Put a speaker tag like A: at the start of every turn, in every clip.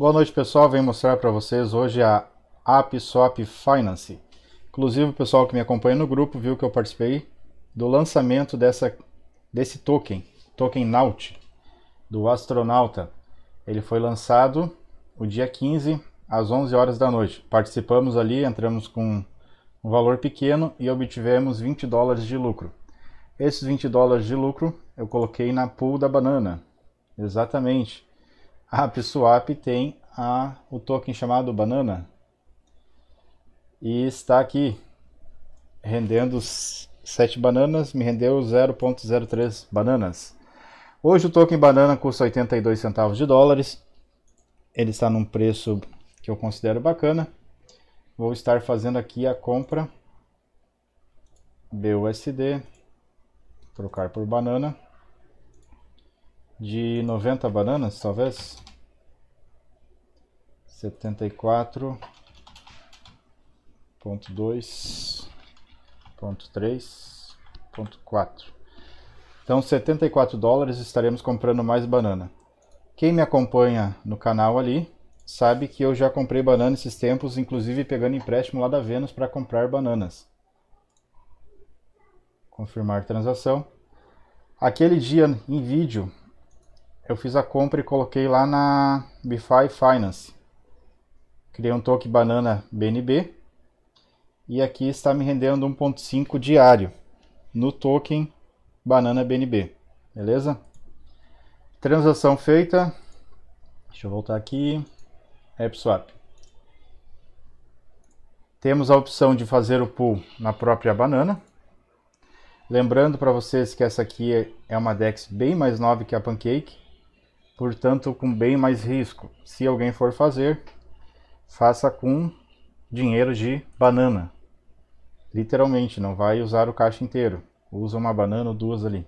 A: Boa noite pessoal, venho mostrar para vocês hoje a AppSwap Finance. Inclusive o pessoal que me acompanha no grupo viu que eu participei do lançamento dessa, desse token, token Naut, do astronauta. Ele foi lançado o dia 15 às 11 horas da noite. Participamos ali, entramos com um valor pequeno e obtivemos 20 dólares de lucro. Esses 20 dólares de lucro eu coloquei na pool da banana, exatamente a AppSwap tem a, o token chamado Banana. E está aqui, rendendo 7 bananas, me rendeu 0.03 bananas. Hoje o token Banana custa 82 centavos de dólares. Ele está num preço que eu considero bacana. Vou estar fazendo aqui a compra BUSD, trocar por banana de 90 bananas, talvez. 74.2.3.4 Então, 74 dólares estaremos comprando mais banana. Quem me acompanha no canal ali sabe que eu já comprei banana esses tempos, inclusive pegando empréstimo lá da Vênus para comprar bananas. Confirmar transação. Aquele dia em vídeo eu fiz a compra e coloquei lá na BFI Finance. Criei um token banana BNB e aqui está me rendendo 1.5 diário no token banana BNB, beleza? Transação feita. Deixa eu voltar aqui. AppSwap. Temos a opção de fazer o pool na própria banana. Lembrando para vocês que essa aqui é uma DEX bem mais nova que a Pancake portanto com bem mais risco. Se alguém for fazer, faça com dinheiro de banana. Literalmente, não vai usar o caixa inteiro. Usa uma banana ou duas ali.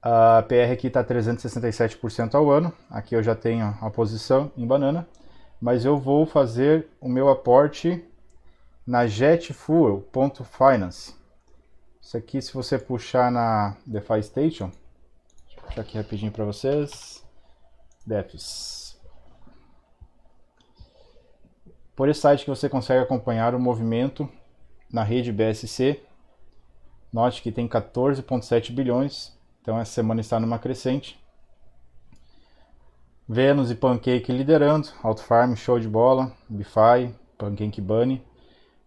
A: A PR aqui está 367% ao ano. Aqui eu já tenho a posição em banana. Mas eu vou fazer o meu aporte na jetfuel.finance. Isso aqui, se você puxar na DeFi Station, Deixa tá aqui rapidinho para vocês. Defs. Por esse site que você consegue acompanhar o movimento na rede BSC. Note que tem 14,7 bilhões, então essa semana está numa crescente. Vênus e Pancake liderando, Altfarm, show de bola, Bify, Pancake Bunny.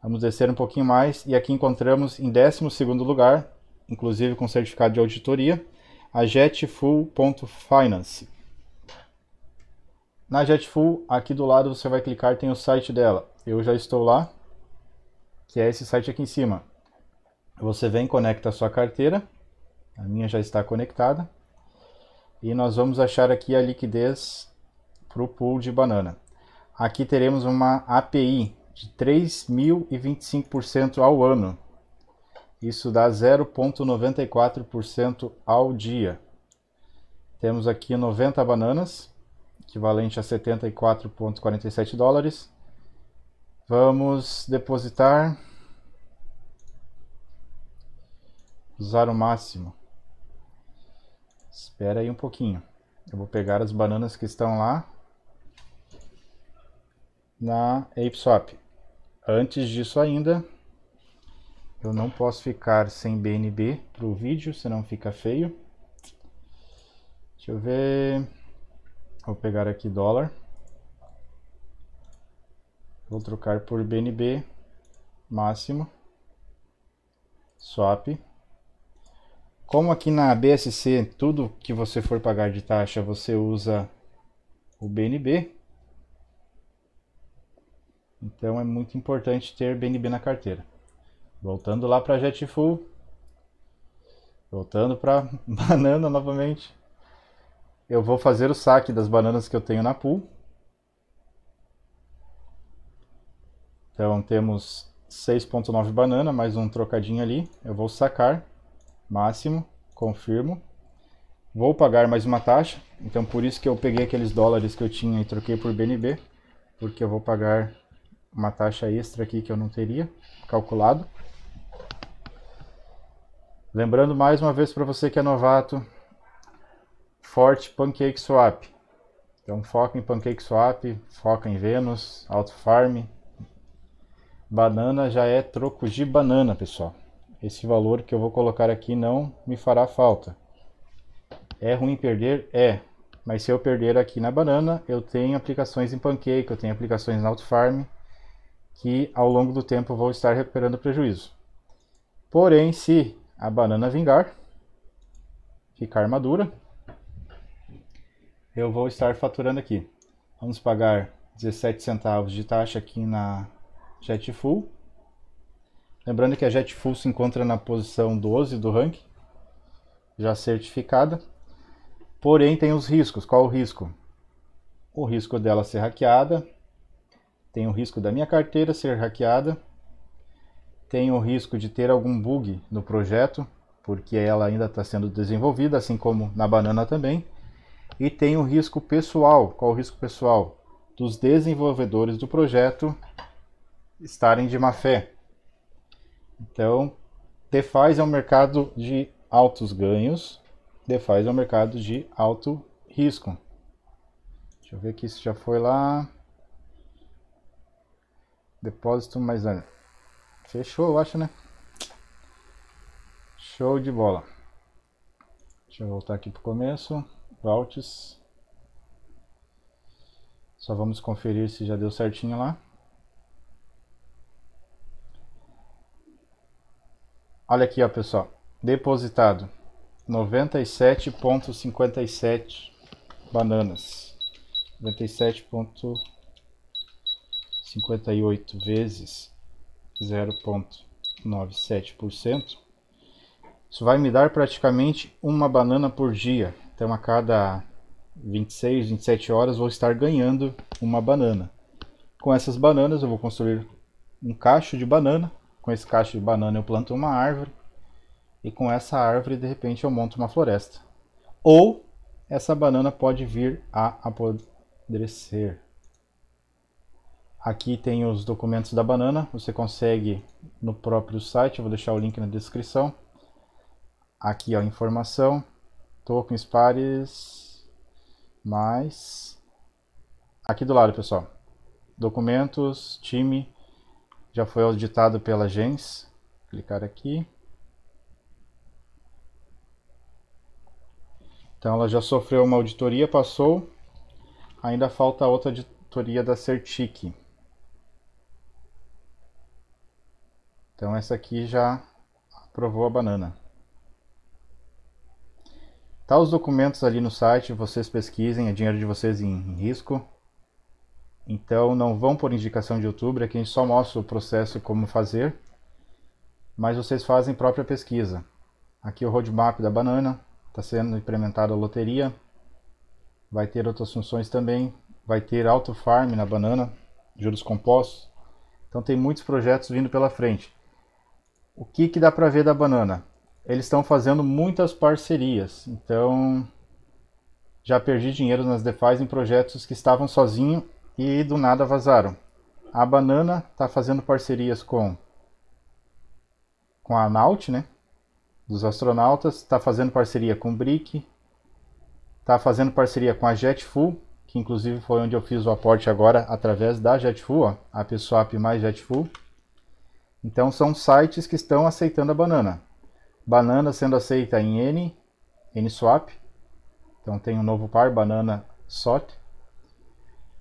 A: Vamos descer um pouquinho mais e aqui encontramos em 12 lugar, inclusive com certificado de auditoria, a jetfull.finance. Na Jetfull, aqui do lado você vai clicar, tem o site dela. Eu já estou lá, que é esse site aqui em cima. Você vem, conecta a sua carteira. A minha já está conectada. E nós vamos achar aqui a liquidez para o pool de banana. Aqui teremos uma API de 3.025% ao ano. Isso dá 0,94% ao dia. Temos aqui 90 bananas, equivalente a 74,47 dólares. Vamos depositar. Usar o máximo. Espera aí um pouquinho. Eu vou pegar as bananas que estão lá na ApeSwap. Antes disso ainda, eu não posso ficar sem BNB pro vídeo, senão fica feio. Deixa eu ver. Vou pegar aqui dólar. Vou trocar por BNB máximo. Swap. Como aqui na BSC, tudo que você for pagar de taxa, você usa o BNB. Então é muito importante ter BNB na carteira. Voltando lá para Jetful, Voltando para banana novamente. Eu vou fazer o saque das bananas que eu tenho na pool. Então temos 6.9 banana, mais um trocadinho ali. Eu vou sacar, máximo, confirmo. Vou pagar mais uma taxa, então por isso que eu peguei aqueles dólares que eu tinha e troquei por BNB, porque eu vou pagar uma taxa extra aqui que eu não teria calculado. Lembrando mais uma vez para você que é novato, forte Pancake Swap. Então foca em Pancake Swap, foca em Venus, Auto Farm. Banana já é troco de banana, pessoal. Esse valor que eu vou colocar aqui não me fará falta. É ruim perder? É. Mas se eu perder aqui na banana, eu tenho aplicações em Pancake, eu tenho aplicações na Auto Farm, que ao longo do tempo vou estar recuperando prejuízo. Porém, se a banana vingar, ficar madura, eu vou estar faturando aqui. Vamos pagar 17 centavos de taxa aqui na Jetful. Lembrando que a Jetful se encontra na posição 12 do ranking, já certificada. Porém, tem os riscos. Qual o risco? O risco dela ser hackeada, tem o risco da minha carteira ser hackeada tem o risco de ter algum bug no projeto, porque ela ainda está sendo desenvolvida, assim como na banana também. E tem o risco pessoal. Qual o risco pessoal? Dos desenvolvedores do projeto estarem de má fé. Então, DeFi é um mercado de altos ganhos, DeFi é um mercado de alto risco. Deixa eu ver que isso já foi lá. Depósito mais... Fechou, eu acho, né? Show de bola. Deixa eu voltar aqui para o começo. Vaults. Só vamos conferir se já deu certinho lá. Olha aqui, ó, pessoal. Depositado 97.57 bananas. 97.58 vezes 0,97%, isso vai me dar praticamente uma banana por dia. Então a cada 26, 27 horas vou estar ganhando uma banana. Com essas bananas eu vou construir um cacho de banana. Com esse cacho de banana eu planto uma árvore. E com essa árvore, de repente, eu monto uma floresta. Ou essa banana pode vir a apodrecer. Aqui tem os documentos da banana, você consegue no próprio site, eu vou deixar o link na descrição. Aqui a informação, tokens pares, mais... Aqui do lado, pessoal, documentos, time, já foi auditado pela gens, clicar aqui. Então ela já sofreu uma auditoria, passou, ainda falta outra auditoria da Certic. Então essa aqui já aprovou a banana. Tá os documentos ali no site, vocês pesquisem, é dinheiro de vocês em, em risco. Então não vão por indicação de YouTube, aqui a gente só mostra o processo como fazer, mas vocês fazem própria pesquisa. Aqui o roadmap da banana, está sendo implementada a loteria, vai ter outras funções também, vai ter auto farm na banana, juros compostos. Então tem muitos projetos vindo pela frente. O que, que dá para ver da banana? Eles estão fazendo muitas parcerias, então já perdi dinheiro nas DeFi em projetos que estavam sozinho e do nada vazaram. A Banana está fazendo parcerias com com a Naut, né? Dos astronautas, está fazendo parceria com o Brick, está fazendo parceria com a JetFuel, que inclusive foi onde eu fiz o aporte agora através da JetFuel, a PSWAP mais JetFuel. Então são sites que estão aceitando a banana. Banana sendo aceita em N, NSwap. Então tem um novo par, banana SOT.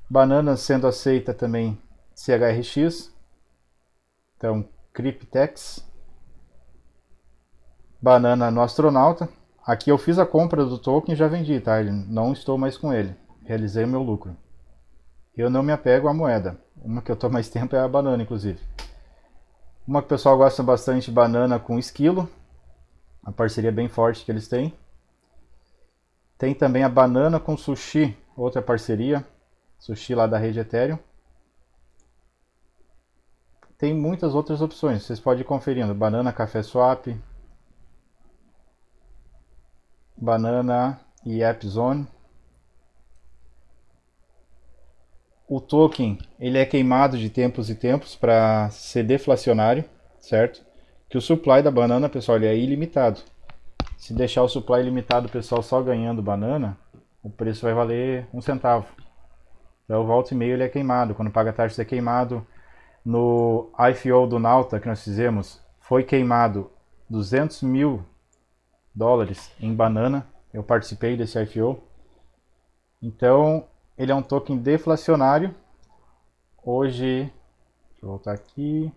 A: Banana sendo aceita também CHRX. Então Cryptex. Banana no Astronauta. Aqui eu fiz a compra do token e já vendi, tá? Não estou mais com ele. Realizei o meu lucro. Eu não me apego à moeda. Uma que eu estou mais tempo é a banana, inclusive. Uma que o pessoal gosta bastante, banana com esquilo. Uma parceria bem forte que eles têm. Tem também a banana com sushi, outra parceria. Sushi lá da rede Ethereum. Tem muitas outras opções, vocês podem ir conferindo. Banana Café Swap. Banana e App Zone. o token ele é queimado de tempos e tempos para ser deflacionário, certo? Que o supply da banana, pessoal, ele é ilimitado. Se deixar o supply limitado, pessoal, só ganhando banana, o preço vai valer um centavo. Então, volta e meio ele é queimado. Quando paga taxas é queimado. No IFO do Nauta que nós fizemos, foi queimado 200 mil dólares em banana. Eu participei desse IFO. Então, ele é um token deflacionário. Hoje, deixa eu voltar aqui.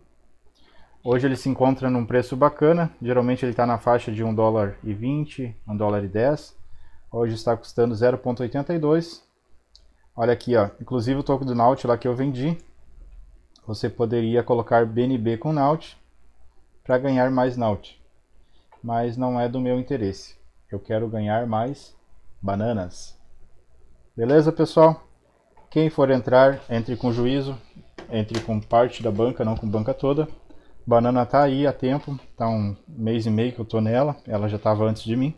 A: Hoje ele se encontra num preço bacana. Geralmente ele está na faixa de 1 dólar e 20, 1 dólar e 10. Hoje está custando 0.82. Olha aqui, ó. Inclusive o token do Naut lá que eu vendi. Você poderia colocar BNB com Naut para ganhar mais Naut. Mas não é do meu interesse. Eu quero ganhar mais bananas. Beleza, pessoal? Quem for entrar, entre com juízo, entre com parte da banca, não com banca toda. Banana tá aí há tempo, tá um mês e meio que eu tô nela, ela já estava antes de mim.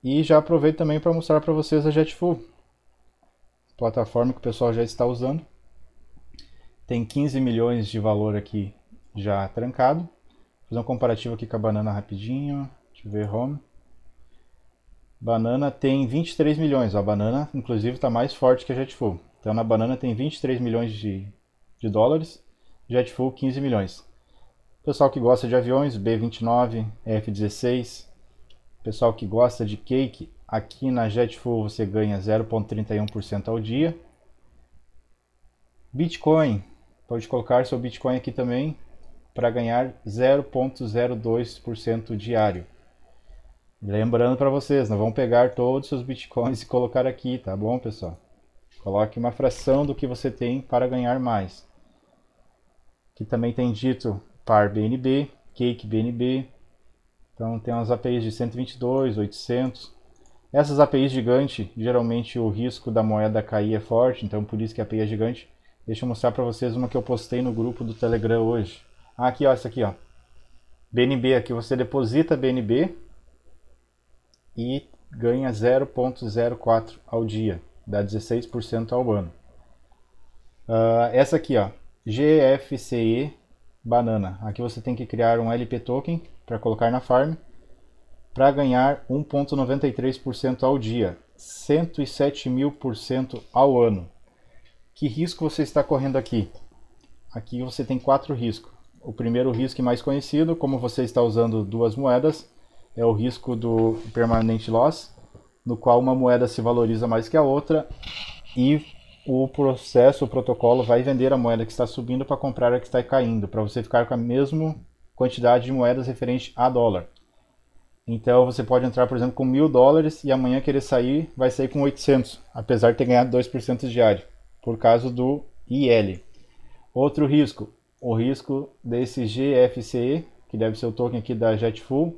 A: E já aproveito também para mostrar para vocês a Jetful, plataforma que o pessoal já está usando. Tem 15 milhões de valor aqui já trancado. Vou fazer um comparativo aqui com a banana rapidinho, deixa eu ver home. Banana tem 23 milhões. A banana, inclusive, está mais forte que a JetFuel. Então, na banana tem 23 milhões de, de dólares, JetFuel 15 milhões. Pessoal que gosta de aviões, B-29, F-16. Pessoal que gosta de cake, aqui na JetFuel você ganha 0,31% ao dia. Bitcoin, pode colocar seu Bitcoin aqui também para ganhar 0,02% diário. Lembrando para vocês, não vão pegar todos os seus bitcoins e colocar aqui, tá bom, pessoal? Coloque uma fração do que você tem para ganhar mais. Aqui também tem dito par BNB, cake BNB. Então tem umas APIs de 122, 800. Essas APIs gigante, geralmente o risco da moeda cair é forte, então por isso que a API é gigante. Deixa eu mostrar para vocês uma que eu postei no grupo do Telegram hoje. Ah, aqui ó, essa aqui ó. BNB aqui você deposita BNB e ganha 0,04 ao dia, dá 16% ao ano. Uh, essa aqui, ó, GFCE Banana. Aqui você tem que criar um LP Token para colocar na farm para ganhar 1,93% ao dia, 107 mil por cento ao ano. Que risco você está correndo aqui? Aqui você tem quatro riscos. O primeiro risco mais conhecido, como você está usando duas moedas, é o risco do permanent loss, no qual uma moeda se valoriza mais que a outra e o processo, o protocolo vai vender a moeda que está subindo para comprar a que está caindo, para você ficar com a mesma quantidade de moedas referente a dólar. Então você pode entrar, por exemplo, com mil dólares e amanhã querer sair, vai sair com 800, apesar de ter ganhado 2% diário, por causa do IL. Outro risco, o risco desse GFCE, que deve ser o token aqui da JetFuel,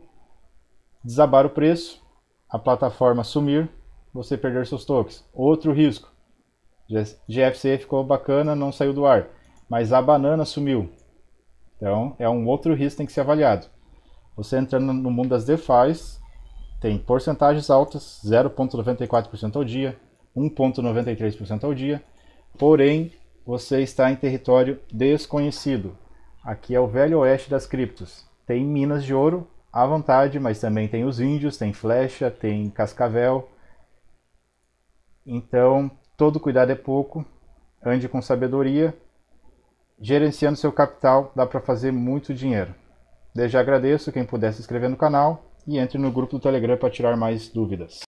A: desabar o preço, a plataforma sumir, você perder seus tokens. Outro risco. GFC ficou bacana, não saiu do ar, mas a banana sumiu. Então, é um outro risco que tem que ser avaliado. Você entrando no mundo das DeFi's, tem porcentagens altas, 0.94% ao dia, 1.93% ao dia, porém, você está em território desconhecido. Aqui é o velho oeste das criptos. Tem minas de ouro, à vontade, mas também tem os índios, tem flecha, tem cascavel. Então, todo cuidado é pouco, ande com sabedoria. Gerenciando seu capital, dá para fazer muito dinheiro. Desde já agradeço quem puder se inscrever no canal e entre no grupo do Telegram para tirar mais dúvidas.